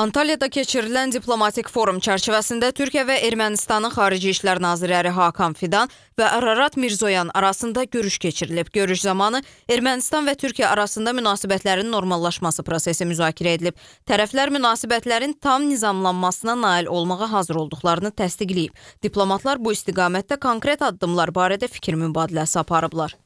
Antalyada keçirilən diplomatik forum çərçivəsində Türkiyə və Ermənistanın Xarici İşlər Nazirləri Hakan Fidan və Ararat Mirzoyan arasında görüş keçirilib. Görüş zamanı Ermənistan və Türkiyə arasında münasibətlərin normallaşması prosesi müzakirə edilib. Tərəflər münasibətlərin tam nizamlanmasına nail olmağa hazır olduqlarını təsdiqləyib. Diplomatlar bu istiqamətdə konkret addımlar barədə fikir mübadiləsi aparıblar.